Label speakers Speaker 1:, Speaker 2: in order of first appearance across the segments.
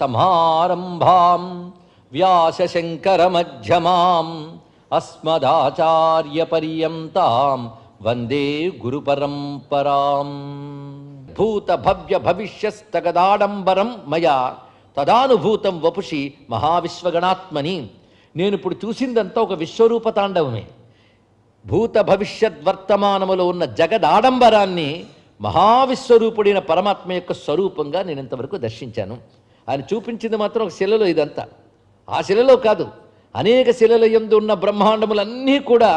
Speaker 1: సమారంభాం అస్మదాచార్యపర్యంతాం వందే గురుపరంపరాం భూత భవ్య భవిష్యస్తగదాడంబరం మయా తదానుభూతం వపుషి మహావిశ్వగణాత్మని నేను ఇప్పుడు చూసిందంతా ఒక విశ్వరూప తాండవమే భూత భవిష్యత్ వర్తమానములో ఉన్న జగదాడంబరాన్ని మహావిశ్వరూపుడైన పరమాత్మ యొక్క స్వరూపంగా నేను ఇంతవరకు దర్శించాను ఆయన చూపించింది మాత్రం ఒక శిలలో ఇదంతా ఆ శిలలో కాదు అనేక శిలల ఎందు ఉన్న బ్రహ్మాండములన్నీ కూడా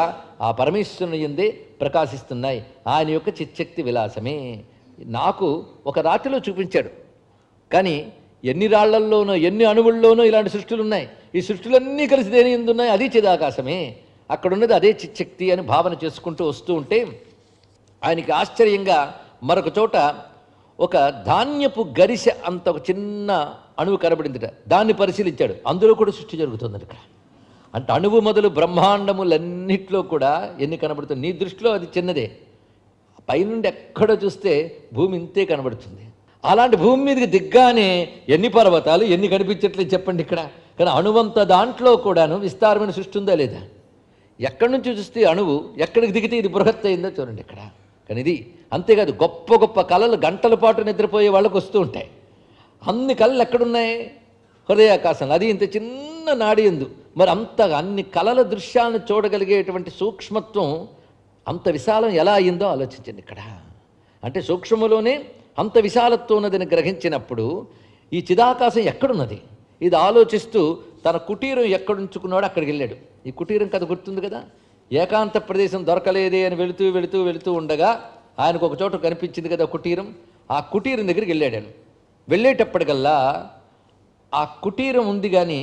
Speaker 1: ఆ పరమేశ్వరుని ఎందే ప్రకాశిస్తున్నాయి ఆయన యొక్క చిచ్చక్తి విలాసమే నాకు ఒక రాత్రిలో చూపించాడు కానీ ఎన్ని రాళ్లల్లోనో ఎన్ని అణువుల్లోనో ఇలాంటి సృష్టులు ఉన్నాయి ఈ సృష్టులన్నీ కలిసి దేని ఎందు ఉన్నాయి అది చిదాకాశమే అక్కడున్నది అదే చిచ్చక్తి అని భావన చేసుకుంటూ వస్తూ ఉంటే ఆయనకి ఆశ్చర్యంగా మరొక చోట ఒక ధాన్యపు గరిసె అంత ఒక చిన్న అణువు కనబడిందిట దాన్ని పరిశీలించాడు అందులో కూడా సృష్టి జరుగుతుంది ఇక్కడ అంటే అణువు మొదలు బ్రహ్మాండములన్నిట్లో కూడా ఎన్ని కనబడుతుంది నీ దృష్టిలో అది చిన్నదే పైనుండి ఎక్కడో చూస్తే భూమి ఇంతే కనబడుతుంది అలాంటి భూమి మీదకి దిగ్గానే ఎన్ని పర్వతాలు ఎన్ని కనిపించట్లేదు చెప్పండి ఇక్కడ కానీ అణువంత దాంట్లో కూడాను విస్తారమైన సృష్టి ఉందా లేదా ఎక్కడి నుంచి చూస్తే అణువు ఎక్కడికి దిగితే ఇది బృహత్ అయిందో చూడండి ఇక్కడ కానీ ఇది అంతేకాదు గొప్ప గొప్ప కళలు గంటల పాటు నిద్రపోయే వాళ్ళకు వస్తూ ఉంటాయి అన్ని కళలు ఎక్కడున్నాయి హృదయాకాశం అది ఇంత చిన్న నాడి ఎందు మరి అంత అన్ని కళల దృశ్యాలను చూడగలిగేటువంటి సూక్ష్మత్వం అంత విశాలం ఎలా అయిందో ఆలోచించండి ఇక్కడ అంటే సూక్ష్మంలోనే అంత విశాలత్వం ఉన్నదని గ్రహించినప్పుడు ఈ చిదాకాశం ఎక్కడున్నది ఇది ఆలోచిస్తూ తన కుటీరం ఎక్కడుంచుకున్నాడో అక్కడికి వెళ్ళాడు ఈ కుటీరం కథ గుర్తుంది కదా ఏకాంత ప్రదేశం దొరకలేదే అని వెళుతూ వెళుతూ వెళుతూ ఉండగా ఆయనకు ఒక చోట కనిపించింది కదా కుటీరం ఆ కుటీరం దగ్గరికి వెళ్ళాడు వెళ్ళేటప్పటికల్లా ఆ కుటీరం ఉంది కానీ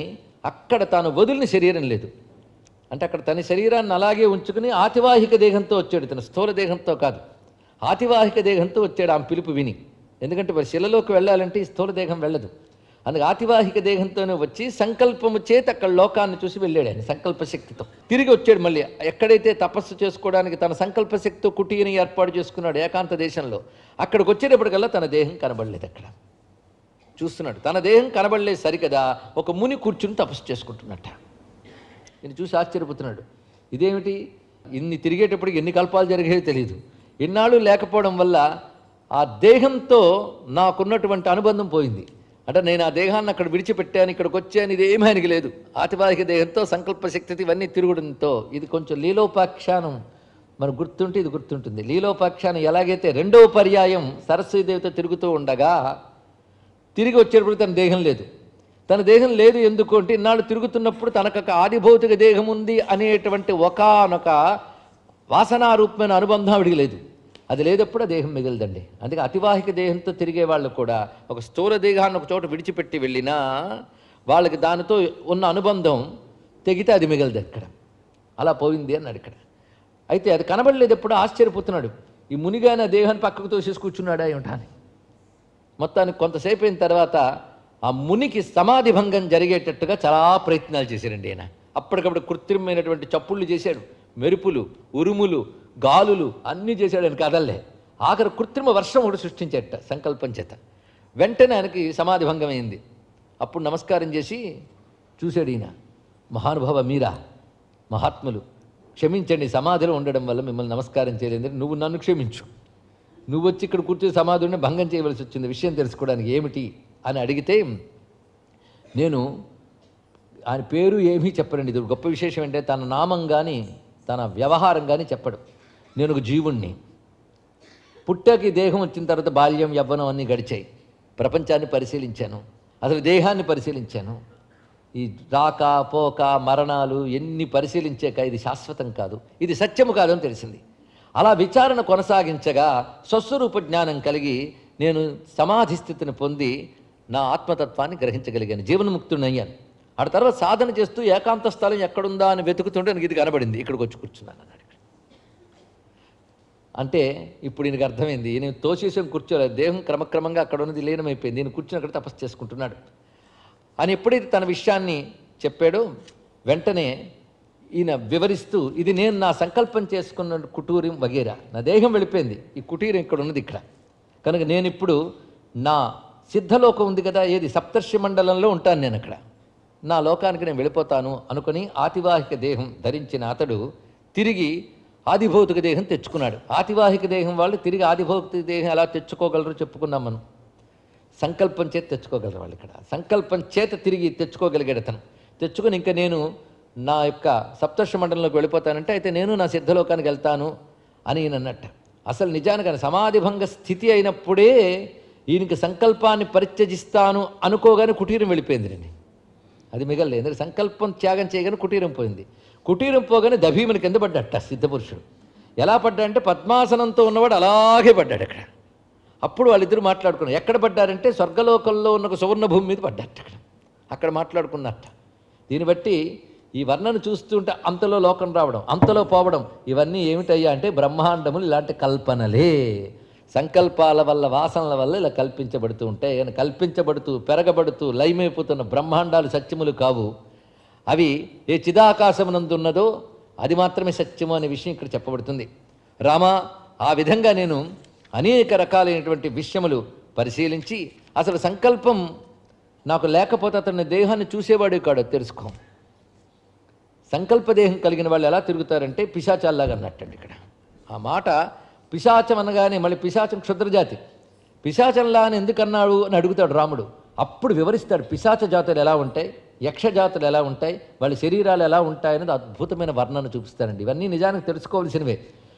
Speaker 1: అక్కడ తాను వదిలిన శరీరం లేదు అంటే అక్కడ తన శరీరాన్ని అలాగే ఉంచుకుని ఆతివాహిక దేహంతో వచ్చాడు తన స్థూల దేహంతో కాదు ఆతివాహిక దేహంతో వచ్చాడు ఆమె పిలుపు విని ఎందుకంటే మరి శిలలోకి వెళ్ళాలంటే ఈ స్థూల దేహం వెళ్ళదు అందుకే ఆతివాహిక దేహంతోనే వచ్చి సంకల్పము చేత అక్కడ లోకాన్ని చూసి వెళ్ళాడు ఆయన సంకల్పశక్తితో తిరిగి వచ్చాడు మళ్ళీ ఎక్కడైతే తపస్సు చేసుకోవడానికి తన సంకల్పశక్తితో కుటీని ఏర్పాటు చేసుకున్నాడు ఏకాంత దేశంలో అక్కడికి వచ్చేటప్పటికల్లా తన దేహం కనబడలేదు అక్కడ చూస్తున్నాడు తన దేహం కనబడలేదు సరికదా ఒక ముని కూర్చుని తపస్సు చేసుకుంటున్నట్ట నేను చూసి ఆశ్చర్యపోతున్నాడు ఇదేమిటి ఇన్ని తిరిగేటప్పటికి ఎన్ని కల్పాలు జరిగాయో తెలియదు ఇన్నాళ్ళు లేకపోవడం వల్ల ఆ దేహంతో నాకున్నటువంటి అనుబంధం పోయింది అంటే నేను ఆ దేహాన్ని అక్కడ విడిచిపెట్టాను ఇక్కడికి వచ్చాను ఇది ఏమీ ఆయనకి లేదు ఆతిపాదిక దేహంతో సంకల్ప శక్తితో ఇవన్నీ తిరుగుడంతో ఇది కొంచెం లీలోపాఖ్యానం మనకు గుర్తుంటే ఇది గుర్తుంటుంది లీలోపాఖ్యానం ఎలాగైతే రెండవ పర్యాయం సరస్వతీదేవితో తిరుగుతూ ఉండగా తిరిగి వచ్చేటప్పుడు తన దేహం లేదు తన దేహం లేదు ఎందుకు అంటే ఇన్నాళ్ళు తిరుగుతున్నప్పుడు తనకొక ఆదిభౌతిక దేహం ఉంది అనేటువంటి ఒకనొక వాసనారూపమైన అనుబంధం అడిగి లేదు అది లేదప్పుడు ఆ దేహం మిగిలిదండి అందుకే అతివాహిక దేహంతో తిరిగే వాళ్ళు కూడా ఒక స్థూల దేహాన్ని ఒక చోట విడిచిపెట్టి వెళ్ళినా వాళ్ళకి దానితో ఉన్న అనుబంధం తెగితే అది మిగలదు అక్కడ అలా పోయింది అన్నాడు ఇక్కడ అయితే అది కనబడలేదు ఎప్పుడు ఆశ్చర్యపోతున్నాడు ఈ మునిగాయన దేహాన్ని పక్కకు తోసేసి కూర్చున్నాడా ఉంటాను మొత్తానికి కొంతసేపు అయిన తర్వాత ఆ మునికి సమాధి భంగం జరిగేటట్టుగా చాలా ప్రయత్నాలు చేశారండి ఆయన అప్పటికప్పుడు కృత్రిమైనటువంటి చప్పుళ్ళు చేశాడు మెరుపులు ఉరుములు గాలులు అన్నీ చేశాడు ఆయన కదల్లే ఆఖరి కృత్రిమ వర్షం కూడా సృష్టించేట సంకల్పం చేత వెంటనే ఆయనకి సమాధి భంగమైంది అప్పుడు నమస్కారం చేసి చూశాడు ఈయన మహానుభావ మీరా మహాత్ములు క్షమించండి సమాధిలో ఉండడం వల్ల మిమ్మల్ని నమస్కారం చేయలేదు నువ్వు నన్ను క్షమించు నువ్వు వచ్చి ఇక్కడ కూర్చొని సమాధి ఉండి భంగం చేయవలసి వచ్చింది విషయం తెలుసుకోవడానికి ఏమిటి అని అడిగితే నేను ఆయన పేరు ఏమీ చెప్పరండి ఇది గొప్ప విశేషం అంటే తన నామం కానీ తన వ్యవహారం కానీ చెప్పడం నేను ఒక జీవుణ్ణి పుట్టాకి దేహం వచ్చిన తర్వాత బాల్యం యవ్వనం అన్నీ గడిచాయి ప్రపంచాన్ని పరిశీలించాను అసలు దేహాన్ని పరిశీలించాను ఈ రాక పోక మరణాలు ఎన్ని పరిశీలించాక ఇది శాశ్వతం కాదు ఇది సత్యము కాదు అని తెలిసింది అలా విచారణ కొనసాగించగా స్వస్వరూప జ్ఞానం కలిగి నేను సమాధి స్థితిని పొంది నా ఆత్మతత్వాన్ని గ్రహించగలిగాను అయ్యాను ఆ తర్వాత సాధన చేస్తూ ఏకాంత స్థలం ఎక్కడుందా అని వెతుకుతుంటే నాకు ఇది కనబడింది ఇక్కడికి వచ్చి కూర్చున్నాను అన్నాడు అంటే ఇప్పుడు ఈయనకు అర్థమైంది ఈయన తోసేసం కూర్చోలేదు దేహం క్రమక్రమంగా అక్కడ ఉన్నది లీనమైపోయింది ఈయన కూర్చుని అక్కడ తపస్సు చేసుకుంటున్నాడు అని ఎప్పుడైతే తన విషయాన్ని చెప్పాడో వెంటనే ఈయన వివరిస్తూ ఇది నేను నా సంకల్పం చేసుకున్న కుటూరం వగేరా నా దేహం వెళ్ళిపోయింది ఈ కుటీరం ఇక్కడ ఉన్నది ఇక్కడ కనుక నేను ఇప్పుడు నా సిద్ధలోకం ఉంది కదా ఏది సప్తర్షి మండలంలో ఉంటాను నేను అక్కడ నా లోకానికి నేను వెళ్ళిపోతాను అనుకుని ఆతివాహిక దేహం ధరించిన అతడు తిరిగి ఆదిభౌతిక దేహం తెచ్చుకున్నాడు ఆతివాహిక దేహం వాళ్ళు తిరిగి ఆదిభౌతిక దేహం ఎలా తెచ్చుకోగలరో చెప్పుకున్నాం మనం సంకల్పం చేత తెచ్చుకోగలరు వాళ్ళు ఇక్కడ సంకల్పం చేత తిరిగి తెచ్చుకోగలిగాడు అతను తెచ్చుకొని ఇంకా నేను నా యొక్క సప్తర్ష మండలంలోకి వెళ్ళిపోతానంటే అయితే నేను నా సిద్ధలోకానికి వెళ్తాను అని ఈయన అన్నట్ట అసలు నిజానికి సమాధి భంగ స్థితి అయినప్పుడే ఈయనకి సంకల్పాన్ని పరిత్యజిస్తాను అనుకోగానే కుటీరం వెళ్ళిపోయింది నేను అది మిగలేదు సంకల్పం త్యాగం చేయగానే కుటీరం పోయింది కుటీరం పోగానే దభీమని కింద పడ్డట సిద్ధపురుషుడు ఎలా పడ్డా అంటే పద్మాసనంతో ఉన్నవాడు అలాగే పడ్డాడు అక్కడ అప్పుడు వాళ్ళిద్దరు మాట్లాడుకున్నారు ఎక్కడ పడ్డారంటే స్వర్గలోకంలో ఉన్న ఒక సువర్ణ భూమి మీద పడ్డట అక్కడ అక్కడ మాట్లాడుకున్నట్ట దీన్ని బట్టి ఈ వర్ణను చూస్తుంటే అంతలో లోకం రావడం అంతలో పోవడం ఇవన్నీ ఏమిటయ్యా అంటే బ్రహ్మాండములు ఇలాంటి కల్పనలే సంకల్పాల వల్ల వాసనల వల్ల ఇలా కల్పించబడుతూ ఉంటాయి కల్పించబడుతూ పెరగబడుతూ లయమైపోతున్న బ్రహ్మాండాలు సత్యములు కావు అవి ఏ చిదాకాశమునందున్నదో అది మాత్రమే సత్యము అనే విషయం ఇక్కడ చెప్పబడుతుంది రామ ఆ విధంగా నేను అనేక రకాలైనటువంటి విషయములు పరిశీలించి అసలు సంకల్పం నాకు లేకపోతే అతని దేహాన్ని చూసేవాడు కాడు తెలుసుకో సంకల్పదేహం కలిగిన వాళ్ళు ఎలా తిరుగుతారంటే పిశాచాల్లాగా అన్నట్టండి ఇక్కడ ఆ మాట పిశాచం అనగానే మళ్ళీ పిశాచం క్షుద్రజాతి పిశాచంలా అని ఎందుకన్నాడు అని అడుగుతాడు రాముడు అప్పుడు వివరిస్తాడు పిశాచ జాతులు ఎలా ఉంటాయి యక్షజాతులు ఎలా ఉంటాయి వాళ్ళ శరీరాలు ఎలా ఉంటాయనేది అద్భుతమైన వర్ణన చూపిస్తారండి ఇవన్నీ నిజానికి తెలుసుకోవాల్సినవే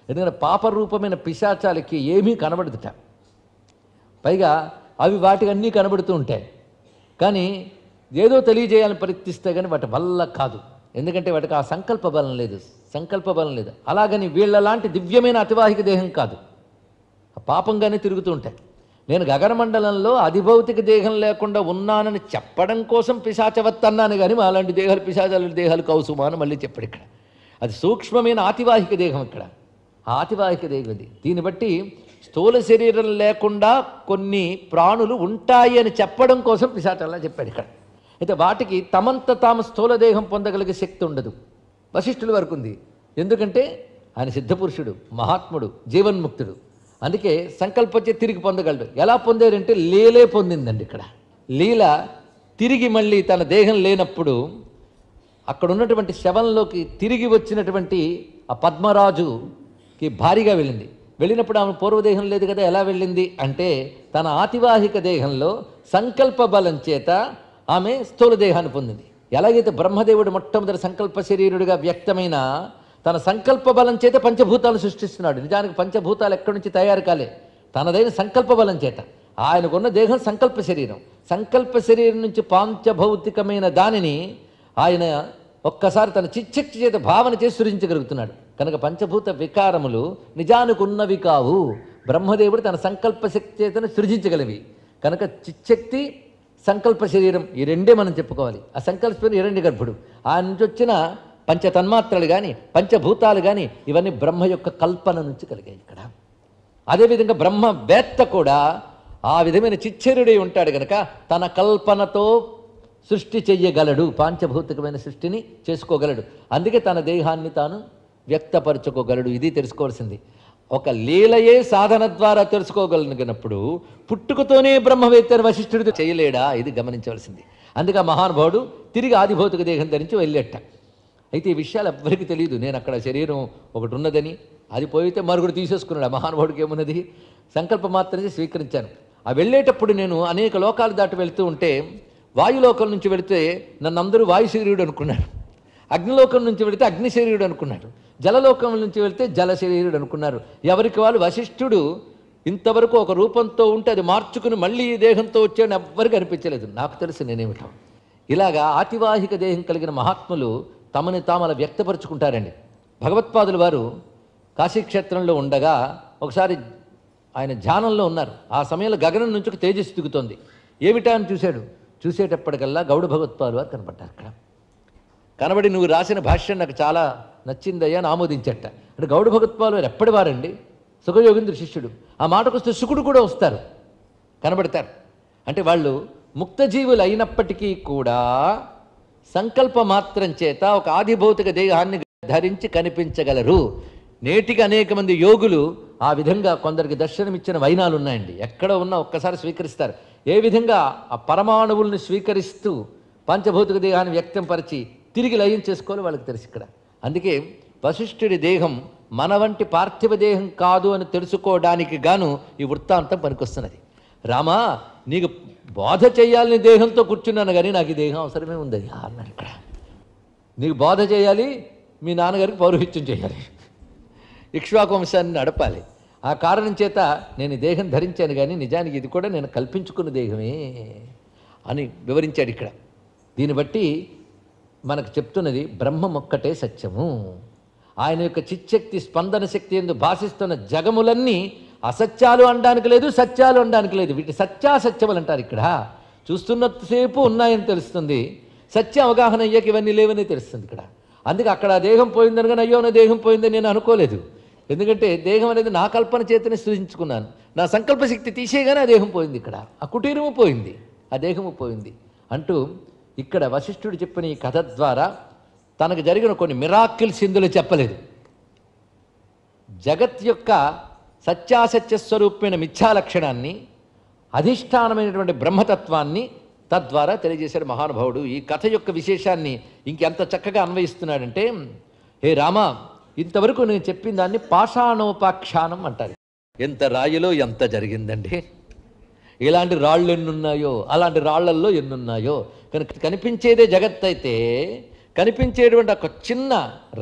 Speaker 1: ఎందుకంటే పాపరూపమైన పిశాచాలకి ఏమీ కనబడుతుట పైగా అవి వాటికి అన్నీ కనబడుతూ ఉంటాయి కానీ ఏదో తెలియజేయాలని ప్రయత్నిస్తే కానీ వాటి వల్ల కాదు ఎందుకంటే వాటికి ఆ సంకల్ప బలం లేదు సంకల్ప బలం లేదు అలాగని వీళ్ళలాంటి దివ్యమైన అతివాహిక దేహం కాదు పాపంగానే తిరుగుతూ ఉంటాయి నేను గగనమండలంలో అధిభౌతిక దేహం లేకుండా ఉన్నానని చెప్పడం కోసం పిశాచవత్ అన్నాను కానీ అలాంటి దేహాలు పిశాచాల దేహాలు కౌసుమా అని మళ్ళీ చెప్పాడు ఇక్కడ అది సూక్ష్మమైన ఆతివాహిక దేహం ఇక్కడ ఆతివాహిక దేహం ఇది దీన్ని బట్టి స్థూల శరీరం లేకుండా కొన్ని ప్రాణులు ఉంటాయి అని చెప్పడం కోసం పిశాచల్లా చెప్పాడు ఇక్కడ అయితే వాటికి తమంత తాము స్థూల దేహం పొందగలిగే శక్తి ఉండదు వశిష్ఠుల వరకు ఉంది ఎందుకంటే ఆయన సిద్ధపురుషుడు మహాత్ముడు జీవన్ముక్తుడు అందుకే సంకల్పచే తిరిగి పొందగలడు ఎలా పొందారంటే లీలే పొందిందండి ఇక్కడ లీల తిరిగి మళ్ళీ తన దేహం లేనప్పుడు అక్కడ ఉన్నటువంటి శవంలోకి తిరిగి వచ్చినటువంటి ఆ పద్మరాజుకి భారీగా వెళ్ళింది వెళ్ళినప్పుడు ఆమె పూర్వదేహం లేదు కదా ఎలా వెళ్ళింది అంటే తన ఆతివాహిక దేహంలో సంకల్ప బలం చేత ఆమె స్థూల దేహాన్ని పొందింది ఎలాగైతే బ్రహ్మదేవుడు మొట్టమొదటి సంకల్ప శరీరుడిగా వ్యక్తమైన తన సంకల్ప బలం చేత పంచభూతాలు సృష్టిస్తున్నాడు నిజానికి పంచభూతాలు ఎక్కడి నుంచి తయారు కాలే తనదైన సంకల్ప బలం చేత ఆయనకున్న దేహం సంకల్ప శరీరం సంకల్ప శరీరం నుంచి పాంచభౌతికమైన దానిని ఆయన ఒక్కసారి తన చిచ్చక్తి చేత భావన చేసి సృజించగలుగుతున్నాడు కనుక పంచభూత వికారములు నిజానికి ఉన్నవి కావు బ్రహ్మదేవుడు తన సంకల్ప శక్తి చేతను సృజించగలివి కనుక చిచ్చక్తి సంకల్ప శరీరం ఈ రెండే మనం చెప్పుకోవాలి ఆ సంకల్ప శరీరం రెండు గర్భుడు ఆయన నుంచి వచ్చిన పంచతన్మాత్రలు కానీ పంచభూతాలు కానీ ఇవన్నీ బ్రహ్మ యొక్క కల్పన నుంచి కలిగాయి ఇక్కడ అదేవిధంగా బ్రహ్మవేత్త కూడా ఆ విధమైన చిచ్చరుడై ఉంటాడు కనుక తన కల్పనతో సృష్టి చెయ్యగలడు పాంచభౌతికమైన సృష్టిని చేసుకోగలడు అందుకే తన దేహాన్ని తాను వ్యక్తపరచుకోగలడు ఇది తెలుసుకోవాల్సింది ఒక లీలయే సాధన ద్వారా తెలుసుకోగలిగినప్పుడు పుట్టుకతోనే బ్రహ్మవేత్తని వశిష్ఠుడితో చేయలేడా ఇది గమనించవలసింది అందుకే మహానుభావుడు తిరిగి ఆదిభౌతిక దేహం ధరించి వెళ్ళేట అయితే ఈ విషయాలు ఎవ్వరికి తెలియదు నేను అక్కడ శరీరం ఒకటి ఉన్నదని అది పోయితే మరొకటి తీసేసుకున్నాడు ఆ మహానుభావుడికి ఏమున్నది సంకల్పం మాత్రమే స్వీకరించాను ఆ వెళ్ళేటప్పుడు నేను అనేక లోకాలు దాటి వెళ్తూ ఉంటే వాయులోకం నుంచి వెళితే నన్ను అందరూ వాయుశరీరుడు అనుకున్నారు అగ్నిలోకం నుంచి వెళితే అగ్నిశరీరుడు అనుకున్నాడు జలలోకం నుంచి వెళితే జలశరీరుడు అనుకున్నారు ఎవరికి వాళ్ళు వశిష్ఠుడు ఇంతవరకు ఒక రూపంతో ఉంటే అది మార్చుకుని మళ్ళీ ఈ దేహంతో వచ్చాడని ఎవ్వరికి అనిపించలేదు నాకు తెలుసు నేనేమిటం ఇలాగా ఆతివాహిక దేహం కలిగిన మహాత్ములు తమని తాము అలా వ్యక్తపరుచుకుంటారండి భగవత్పాదులు వారు కాశీక్షేత్రంలో ఉండగా ఒకసారి ఆయన ధ్యానంలో ఉన్నారు ఆ సమయంలో గగనం నుంచి ఒక తేజస్సు దిగుతోంది ఏమిటా అని చూశాడు చూసేటప్పటికల్లా గౌడ భగవత్పాలు వారు కనపడ్డారు అక్కడ కనబడి నువ్వు రాసిన భాష్యం నాకు చాలా నచ్చిందయ్యా అని ఆమోదించట అంటే గౌడ భగత్పాలు వారు ఎప్పటి వారండి సుఖయోగేంద్ర శిష్యుడు ఆ మాటకు వస్తే సుకుడు కూడా వస్తారు కనబడతారు అంటే వాళ్ళు ముక్తజీవులు అయినప్పటికీ కూడా సంకల్ప మాత్రం చేత ఒక ఆదిభౌతిక దేహాన్ని ధరించి కనిపించగలరు నేటికి అనేక మంది యోగులు ఆ విధంగా కొందరికి దర్శనమిచ్చిన వైనాలు ఉన్నాయండి ఎక్కడ ఉన్నా ఒక్కసారి స్వీకరిస్తారు ఏ విధంగా ఆ పరమాణువుల్ని స్వీకరిస్తూ పంచభౌతిక దేహాన్ని వ్యక్తంపరిచి తిరిగి లయం చేసుకోవాలి వాళ్ళకి తెలుసు ఇక్కడ అందుకే వశిష్ఠుడి దేహం మన వంటి పార్థివ దేహం కాదు అని తెలుసుకోవడానికి గాను ఈ వృత్తాంతం పనికొస్తున్నది రామా నీకు బోధ చేయాలని దేహంతో కూర్చున్నాను కానీ నాకు ఈ దేహం అవసరమే ఉంది అన్నాడు ఇక్కడ నీకు బోధ చేయాలి మీ నాన్నగారికి పౌరోహిత్యం చేయాలి ఇక్ష్వాకువంశాన్ని నడపాలి ఆ కారణం చేత నేను దేహం ధరించాను కానీ నిజానికి ఇది కూడా నేను కల్పించుకున్న దేహమే అని వివరించాడు ఇక్కడ దీన్ని బట్టి మనకు చెప్తున్నది బ్రహ్మమొక్కటే సత్యము ఆయన యొక్క చిచ్చక్తి స్పందన శక్తి ఎందు భాషిస్తున్న జగములన్నీ అసత్యాలు అనడానికి లేదు సత్యాలు అనడానికి లేదు వీటి సత్యాసత్యములు అంటారు ఇక్కడ చూస్తున్నంతసేపు ఉన్నాయని తెలుస్తుంది సత్య అవగాహన అయ్యాక ఇవన్నీ లేవని తెలుస్తుంది ఇక్కడ అందుకే అక్కడ దేహం పోయిందని కానీ అయ్యో నా దేహం పోయిందని నేను అనుకోలేదు ఎందుకంటే దేహం అనేది నా కల్పన చేతనే సృజించుకున్నాను నా సంకల్ప శక్తి తీసేయగానే ఆ దేహం పోయింది ఇక్కడ ఆ కుటీరము పోయింది ఆ దేహము పోయింది అంటూ ఇక్కడ వశిష్ఠుడు చెప్పిన ఈ కథ ద్వారా తనకు జరిగిన కొన్ని మిరాకిల్స్ ఇందులో చెప్పలేదు జగత్ యొక్క సత్యాసత్య స్వరూపమైన లక్షణాన్ని అధిష్టానమైనటువంటి బ్రహ్మతత్వాన్ని తద్వారా తెలియజేశాడు మహానుభావుడు ఈ కథ యొక్క విశేషాన్ని ఇంకెంత చక్కగా అన్వయిస్తున్నాడంటే హే రామ ఇంతవరకు నేను చెప్పిన దాన్ని పాషాణోపాఖ్యానం అంటారు ఎంత రాయిలో ఎంత జరిగిందండి ఇలాంటి రాళ్ళు ఎన్నున్నాయో అలాంటి రాళ్లల్లో ఎన్నున్నాయో కనుక కనిపించేదే జగత్ అయితే కనిపించేటువంటి ఒక చిన్న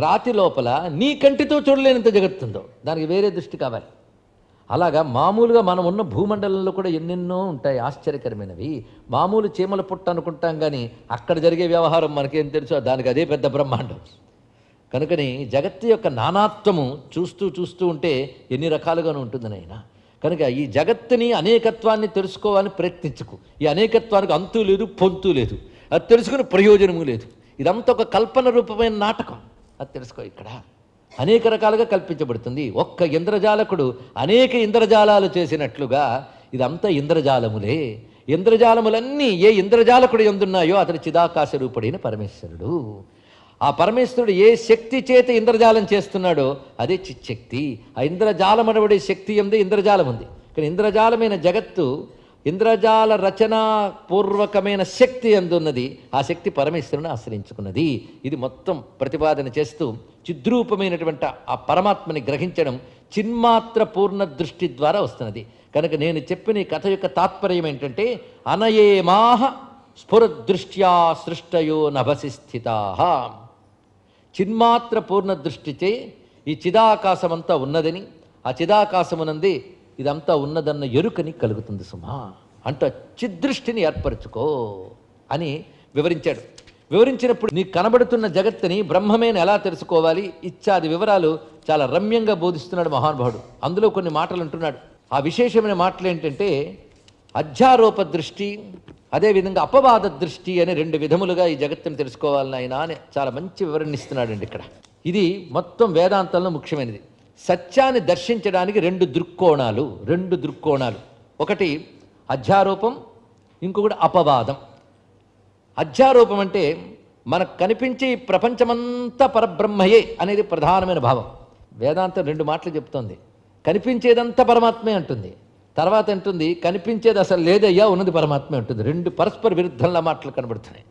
Speaker 1: రాతి లోపల నీ కంటితో చూడలేనంత జగత్తుందో దానికి వేరే దృష్టి కావాలి అలాగా మామూలుగా మనం ఉన్న భూమండలంలో కూడా ఎన్నెన్నో ఉంటాయి ఆశ్చర్యకరమైనవి మామూలు చీమల పుట్ట అనుకుంటాం కానీ అక్కడ జరిగే వ్యవహారం మనకేం తెలుసో దానికి అదే పెద్ద బ్రహ్మాండం కనుకని జగత్తు యొక్క నానాత్వము చూస్తూ చూస్తూ ఉంటే ఎన్ని రకాలుగానూ ఉంటుంది ఆయన కనుక ఈ జగత్తుని అనేకత్వాన్ని తెలుసుకోవాలని ప్రయత్నించుకు ఈ అనేకత్వానికి అంతు లేదు పొంతు లేదు అది తెలుసుకుని ప్రయోజనము లేదు ఇదంతా ఒక కల్పన రూపమైన నాటకం అది తెలుసుకో ఇక్కడ అనేక రకాలుగా కల్పించబడుతుంది ఒక్క ఇంద్రజాలకుడు అనేక ఇంద్రజాలాలు చేసినట్లుగా ఇదంతా ఇంద్రజాలములే ఇంద్రజాలములన్నీ ఏ ఇంద్రజాలకుడు ఎందున్నాయో అతడు చిదాకాశ రూపుడైన పరమేశ్వరుడు ఆ పరమేశ్వరుడు ఏ శక్తి చేత ఇంద్రజాలం చేస్తున్నాడో అదే చిచ్చక్తి ఆ ఇంద్రజాలం అనబడే శక్తి ఎందు ఇంద్రజాలం ఉంది కానీ ఇంద్రజాలమైన జగత్తు ఇంద్రజాల రచనాపూర్వకమైన శక్తి ఎందున్నది ఆ శక్తి పరమేశ్వరుని ఆశ్రయించుకున్నది ఇది మొత్తం ప్రతిపాదన చేస్తూ చిద్రూపమైనటువంటి ఆ పరమాత్మని గ్రహించడం చిన్మాత్ర పూర్ణ దృష్టి ద్వారా వస్తున్నది కనుక నేను చెప్పిన ఈ కథ యొక్క తాత్పర్యం ఏంటంటే అనయేమాహ స్ఫురదృష్ట్యా సృష్టయో నభసి స్థితా చిన్మాత్ర పూర్ణ దృష్టిచే ఈ చిదాకాశమంతా ఉన్నదని ఆ చిదాకాశమునంది ఇదంతా ఉన్నదన్న ఎరుకని కలుగుతుంది సుమా అంట చిదృష్టిని ఏర్పరచుకో అని వివరించాడు వివరించినప్పుడు నీకు కనబడుతున్న జగత్తుని బ్రహ్మమేని ఎలా తెలుసుకోవాలి ఇత్యాది వివరాలు చాలా రమ్యంగా బోధిస్తున్నాడు మహానుభావుడు అందులో కొన్ని మాటలు అంటున్నాడు ఆ విశేషమైన మాటలు ఏంటంటే అధ్యారోప దృష్టి అదేవిధంగా అపవాద దృష్టి అనే రెండు విధములుగా ఈ జగత్తును తెలుసుకోవాలని ఆయన అని చాలా మంచి వివరణ అండి ఇక్కడ ఇది మొత్తం వేదాంతంలో ముఖ్యమైనది సత్యాన్ని దర్శించడానికి రెండు దృక్కోణాలు రెండు దృక్కోణాలు ఒకటి అధ్యారూపం ఇంకొకటి అపవాదం అధ్యారూపం అంటే మనకు కనిపించే ఈ ప్రపంచమంతా పరబ్రహ్మయే అనేది ప్రధానమైన భావం వేదాంతం రెండు మాటలు చెప్తుంది కనిపించేదంతా పరమాత్మే అంటుంది తర్వాత అంటుంది కనిపించేది అసలు లేదయ్యా ఉన్నది పరమాత్మే ఉంటుంది రెండు పరస్పర విరుద్ధంలా మాటలు కనబడుతున్నాయి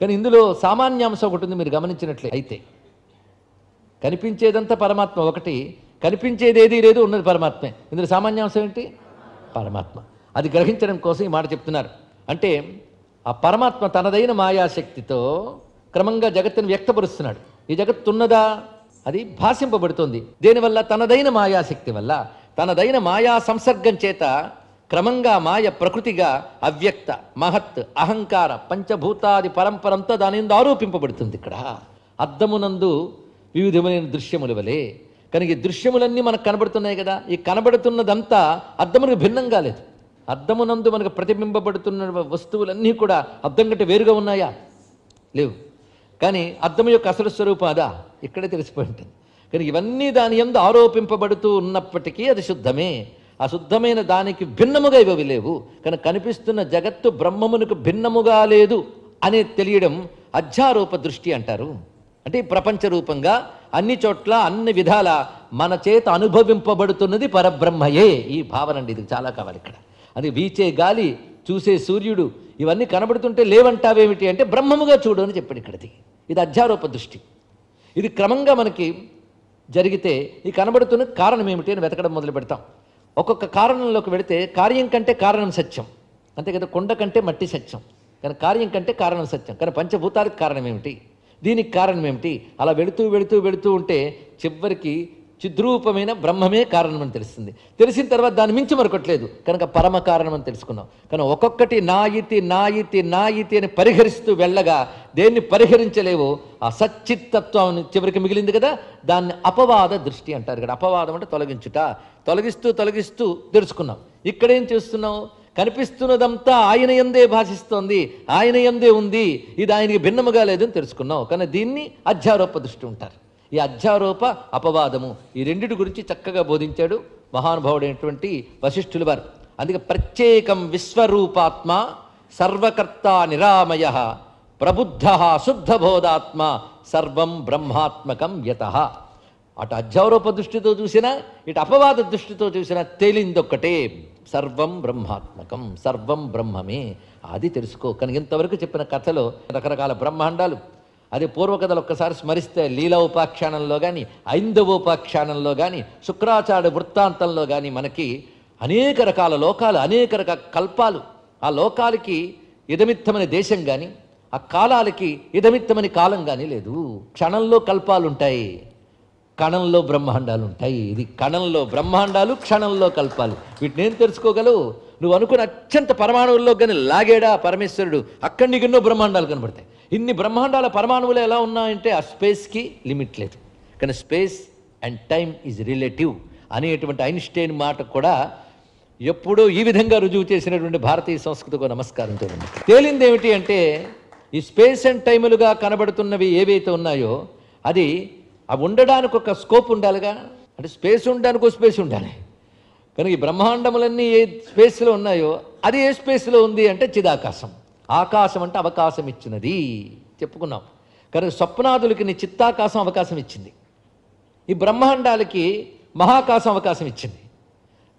Speaker 1: కానీ ఇందులో సామాన్యాంశం ఒకటి ఉంది మీరు గమనించినట్లే అయితే కనిపించేదంతా పరమాత్మ ఒకటి కనిపించేది ఏది లేదు ఉన్నది పరమాత్మే ఇందులో సామాన్యాంశం ఏంటి పరమాత్మ అది గ్రహించడం కోసం ఈ మాట చెప్తున్నారు అంటే ఆ పరమాత్మ తనదైన మాయాశక్తితో క్రమంగా జగత్తును వ్యక్తపరుస్తున్నాడు ఈ జగత్తున్నదా అది భాషింపబడుతుంది దేనివల్ల తనదైన మాయాశక్తి వల్ల తనదైన మాయా సంసర్గం చేత క్రమంగా మాయ ప్రకృతిగా అవ్యక్త మహత్ అహంకార పంచభూతాది పరంపరంతో దాని ఆరోపింపబడుతుంది ఇక్కడ అద్దమునందు వివిధమైన దృశ్యములు వలె కనుక దృశ్యములన్నీ మనకు కనబడుతున్నాయి కదా ఈ కనబడుతున్నదంతా అద్దమునికి భిన్నంగా లేదు అద్దమునందు మనకు ప్రతిబింబబడుతున్న వస్తువులన్నీ కూడా అర్థం కంటే వేరుగా ఉన్నాయా లేవు కానీ అర్థం యొక్క అసలు స్వరూపం అదా ఇక్కడే తెలిసిపోయి ఉంటుంది కానీ ఇవన్నీ దాని ఎందు ఆరోపింపబడుతూ ఉన్నప్పటికీ అది శుద్ధమే అశుద్ధమైన దానికి భిన్నముగా ఇవి లేవు కానీ కనిపిస్తున్న జగత్తు బ్రహ్మమునకు భిన్నముగా లేదు అని తెలియడం అధ్యారూప దృష్టి అంటారు అంటే ప్రపంచ రూపంగా అన్ని చోట్ల అన్ని విధాల మన చేత అనుభవింపబడుతున్నది పరబ్రహ్మయే ఈ భావన అండి ఇది చాలా కావాలి ఇక్కడ అది వీచే గాలి చూసే సూర్యుడు ఇవన్నీ కనబడుతుంటే లేవంటావేమిటి అంటే బ్రహ్మముగా చూడు అని చెప్పాడు ఇక్కడది ఇది అధ్యారోప దృష్టి ఇది క్రమంగా మనకి జరిగితే ఈ కనబడుతున్న కారణం ఏమిటి అని వెతకడం మొదలు పెడతాం ఒక్కొక్క కారణంలోకి వెళితే కార్యం కంటే కారణం సత్యం అంతే కదా కొండ కంటే మట్టి సత్యం కానీ కార్యం కంటే కారణం సత్యం కానీ పంచభూతాలకు కారణం ఏమిటి దీనికి కారణం ఏమిటి అలా వెళుతూ వెళుతూ వెళుతూ ఉంటే చివరికి చిద్రూపమైన బ్రహ్మమే కారణమని తెలిసింది తెలిసిన తర్వాత దాని మించి మరొకట్లేదు కనుక పరమ కారణం అని తెలుసుకున్నాం కనుక ఒక్కొక్కటి నాయితి నాయితి నాయితి అని పరిహరిస్తూ వెళ్ళగా దేన్ని పరిహరించలేవో ఆ సచ్చిత్తత్వం చివరికి మిగిలింది కదా దాన్ని అపవాద దృష్టి అంటారు ఇక్కడ అపవాదం అంటే తొలగించుట తొలగిస్తూ తొలగిస్తూ తెలుసుకున్నాం ఇక్కడేం చేస్తున్నావు కనిపిస్తున్నదంతా ఆయన ఎందే భాషిస్తోంది ఆయన ఎందే ఉంది ఇది ఆయనకి భిన్నముగా లేదని తెలుసుకున్నావు కానీ దీన్ని అధ్యారోప దృష్టి ఉంటారు ఈ అధ్యారోప అపవాదము ఈ రెండిటి గురించి చక్కగా బోధించాడు మహానుభావుడైనటువంటి వశిష్ఠులు వారు అందుకే ప్రత్యేకం విశ్వరూపాత్మ సర్వకర్త నిరామయ ప్రబుద్ధ బోధాత్మ సర్వం బ్రహ్మాత్మకం యత అటు అధ్యారోప దృష్టితో చూసినా ఇటు అపవాద దృష్టితో చూసినా తేలిందొక్కటే సర్వం బ్రహ్మాత్మకం సర్వం బ్రహ్మమే అది తెలుసుకో కానీ ఇంతవరకు చెప్పిన కథలో రకరకాల బ్రహ్మాండాలు అదే పూర్వకథలు ఒక్కసారి స్మరిస్తే లీల ఉపాఖ్యానంలో కానీ ఐందవ ఉపాఖ్యానంలో కానీ శుక్రాచార్య వృత్తాంతంలో కానీ మనకి అనేక రకాల లోకాలు అనేక రకాల కల్పాలు ఆ లోకాలకి ఇదమిత్తమని దేశం కానీ ఆ కాలాలకి ఇదమిత్తమని కాలం కానీ లేదు క్షణంలో కల్పాలు ఉంటాయి కణంలో బ్రహ్మాండాలు ఉంటాయి ఇది కణంలో బ్రహ్మాండాలు క్షణంలో కల్పాలు వీటిని ఏం తెలుసుకోగలవు నువ్వు అనుకున్న అత్యంత పరమాణువుల్లో కానీ లాగేడా పరమేశ్వరుడు అక్కడి నీకు ఎన్నో బ్రహ్మాండాలు కనబడతాయి ఇన్ని బ్రహ్మాండాల పరమాణువులు ఎలా ఉన్నాయంటే ఆ స్పేస్కి లిమిట్ లేదు కానీ space and time is relative అనేటువంటి ఐన్స్టైన్ మాట కూడా ఎప్పుడూ ఈ విధంగా రుజువు చేసినటువంటి భారతీయ సంస్కృతికి నమస్కారంతో తేలింది ఏమిటి అంటే ఈ స్పేస్ అండ్ టైములుగా కనబడుతున్నవి ఏవైతే ఉన్నాయో అది అవి ఉండడానికి ఒక స్కోప్ ఉండాలిగా అంటే స్పేస్ ఉండడానికి ఒక స్పేస్ ఉండాలి కనుక ఈ బ్రహ్మాండములన్నీ ఏ స్పేస్లో ఉన్నాయో అది ఏ స్పేస్లో ఉంది అంటే చిదాకాశం ఆకాశం అంటే అవకాశం ఇచ్చినది చెప్పుకున్నాం కానీ స్వప్నాదులకి నీ చిత్తాకాశం అవకాశం ఇచ్చింది ఈ బ్రహ్మాండాలకి మహాకాశం అవకాశం ఇచ్చింది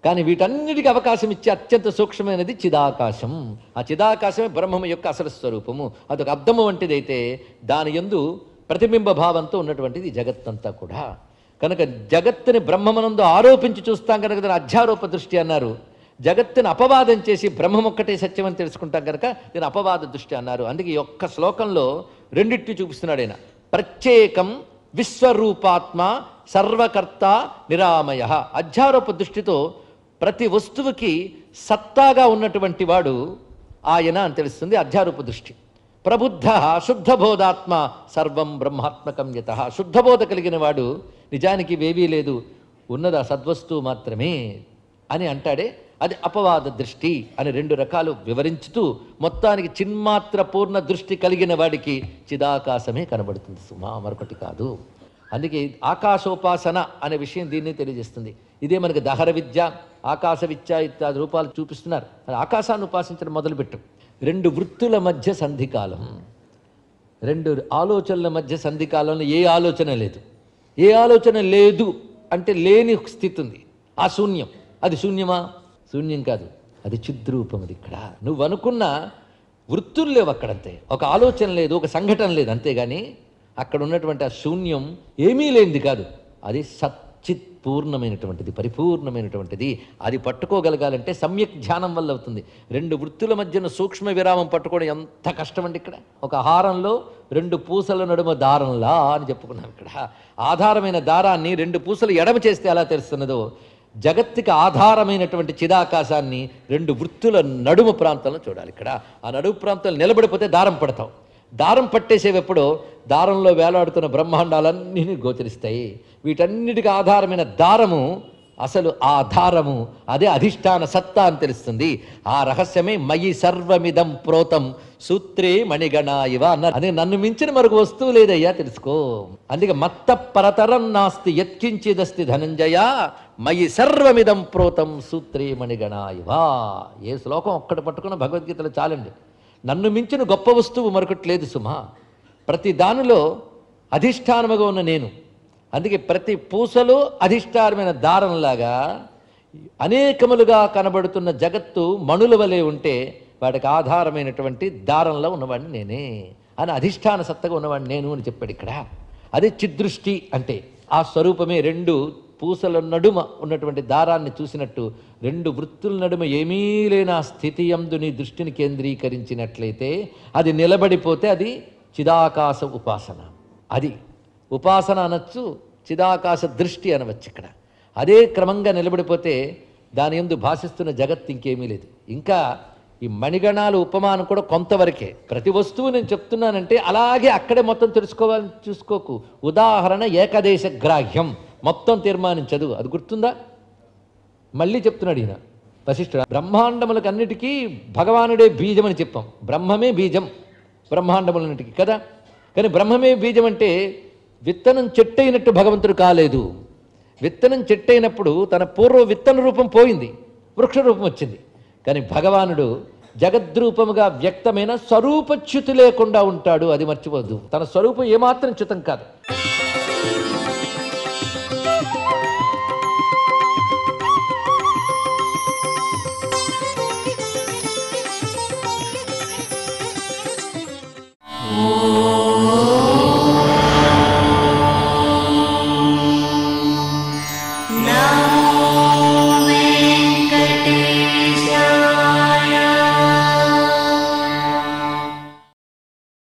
Speaker 1: కానీ వీటన్నిటికీ అవకాశం ఇచ్చే అత్యంత సూక్ష్మమైనది చిదాకాశం ఆ చిదాకాశమే బ్రహ్మం యొక్క అసలు స్వరూపము అదొక అర్థము వంటిదైతే దాని ఎందు ప్రతిబింబ భావంతో ఉన్నటువంటిది జగత్తంతా కూడా కనుక జగత్తుని బ్రహ్మమునందు ఆరోపించి చూస్తాం కనుక దాని అధ్యారోప దృష్టి అన్నారు జగత్తును అపవాదం చేసి బ్రహ్మం ఒక్కటే సత్యం అని తెలుసుకుంటాం కనుక నేను అపవాద దృష్టి అన్నారు అందుకే ఒక్క శ్లోకంలో రెండింటి చూపిస్తున్నాడు ఆయన ప్రత్యేకం విశ్వరూపాత్మ సర్వకర్త నిరామయ అధ్యారోప దృష్టితో ప్రతి వస్తువుకి సత్తాగా ఉన్నటువంటి వాడు ఆయన అని తెలుస్తుంది అధ్యారూప దృష్టి ప్రబుద్ధ శుద్ధబోధాత్మ సర్వం బ్రహ్మాత్మకం యత శుద్ధబోధ కలిగిన వాడు నిజానికి వేవీ లేదు ఉన్నదా సద్వస్తువు మాత్రమే అని అంటాడే అది అపవాద దృష్టి అని రెండు రకాలు వివరించుతూ మొత్తానికి చిన్మాత్ర పూర్ణ దృష్టి కలిగిన వాడికి చిదాకాశమే కనబడుతుంది సుమా మరొకటి కాదు అందుకే ఆకాశోపాసన అనే విషయం దీన్ని తెలియజేస్తుంది ఇదే మనకి దహర విద్య ఆకాశ విద్య ఇత్యాది రూపాలు చూపిస్తున్నారు ఆకాశాన్ని ఉపాసించడం మొదలుపెట్టు రెండు వృత్తుల మధ్య సంధికాలం రెండు ఆలోచనల మధ్య సంధికాలంలో ఏ ఆలోచన లేదు ఏ ఆలోచన లేదు అంటే లేని స్థితి ఉంది ఆ శూన్యం అది శూన్యమా శూన్యం కాదు అది చిద్రూపం అది ఇక్కడ నువ్వు అనుకున్న వృత్తులు లేవు అక్కడంతే ఒక ఆలోచన లేదు ఒక సంఘటన లేదు అంతేగాని అక్కడ ఉన్నటువంటి ఆ శూన్యం ఏమీ లేనిది కాదు అది సచ్చిత్ పూర్ణమైనటువంటిది పరిపూర్ణమైనటువంటిది అది పట్టుకోగలగాలంటే సమ్యక్ ధ్యానం వల్ల అవుతుంది రెండు వృత్తుల మధ్యన సూక్ష్మ విరామం పట్టుకోవడం ఎంత కష్టం అండి ఇక్కడ ఒక హారంలో రెండు పూసల నడుమ దారంలా అని చెప్పుకున్నాం ఇక్కడ ఆధారమైన దారాన్ని రెండు పూసలు ఎడమ చేస్తే ఎలా తెలుస్తున్నదో జగత్తుకి ఆధారమైనటువంటి చిదాకాశాన్ని రెండు వృత్తుల నడుము ప్రాంతంలో చూడాలి ఇక్కడ ఆ నడుము ప్రాంతంలో నిలబడిపోతే దారం పడతాం దారం పట్టేసేవెప్పుడు దారంలో వేలాడుతున్న బ్రహ్మాండాలన్నీ గోచరిస్తాయి వీటన్నిటికీ ఆధారమైన దారము అసలు ఆ ఆధారము అదే అధిష్టాన సత్తా అని తెలుస్తుంది ఆ రహస్యమే మయి సర్వమిదం ప్రోతం సూత్రే మణిగణ ఇవ అన్నారు అదే నన్ను మించిన మరొక వస్తువు లేదయ్యా తెలుసుకో అందుకే మత్త పరతరం నాస్తి యత్కించిదస్తి ధనంజయ మయి సర్వమిదం ప్రోతం సూత్రే మణిగణ ఇవ ఏ శ్లోకం ఒక్కటి పట్టుకున్న భగవద్గీతలో చాలండి నన్ను మించిన గొప్ప వస్తువు మరొకటి లేదు సుమ ప్రతి దానిలో అధిష్టానముగా ఉన్న నేను అందుకే ప్రతి పూసలు అధిష్టారమైన దారంలాగా అనేకములుగా కనబడుతున్న జగత్తు మణుల వలె ఉంటే వాటికి ఆధారమైనటువంటి దారంలో ఉన్నవాడిని నేనే అని అధిష్టాన సత్తగా ఉన్నవాడిని నేను అని చెప్పాడు ఇక్కడ అదే చిదృష్టి అంటే ఆ స్వరూపమే రెండు పూసల నడుమ ఉన్నటువంటి దారాన్ని చూసినట్టు రెండు వృత్తుల నడుమ ఏమీ లేని ఆ స్థితి ఎందు దృష్టిని కేంద్రీకరించినట్లయితే అది నిలబడిపోతే అది చిదాకాశ ఉపాసన అది ఉపాసన అనొచ్చు చిదాకాశ దృష్టి అనవచ్చు ఇక్కడ అదే క్రమంగా నిలబడిపోతే దాని ఎందు భాషిస్తున్న జగత్ ఇంకేమీ లేదు ఇంకా ఈ మణిగణాలు ఉపమానం కూడా కొంతవరకే ప్రతి వస్తువు నేను చెప్తున్నానంటే అలాగే అక్కడే మొత్తం తెలుసుకోవాలని చూసుకోకు ఉదాహరణ ఏకదేశ గ్రాహ్యం మొత్తం తీర్మానించదు అది గుర్తుందా మళ్ళీ చెప్తున్నాడు ఈయన వశిష్ఠుడు బ్రహ్మాండములకు అన్నిటికీ భగవానుడే బీజం అని చెప్పాం బ్రహ్మమే బీజం బ్రహ్మాండములన్నిటికీ కదా కానీ బ్రహ్మమే బీజం అంటే విత్తనం చెట్టు అయినట్టు భగవంతుడు కాలేదు విత్తనం అయినప్పుడు తన పూర్వ విత్తన రూపం పోయింది వృక్ష రూపం వచ్చింది కానీ భగవానుడు జగద్రూపముగా వ్యక్తమైన స్వరూపచ్యుతి లేకుండా ఉంటాడు అది మర్చిపోద్దు తన స్వరూపం ఏమాత్రం చ్యుతం కాదు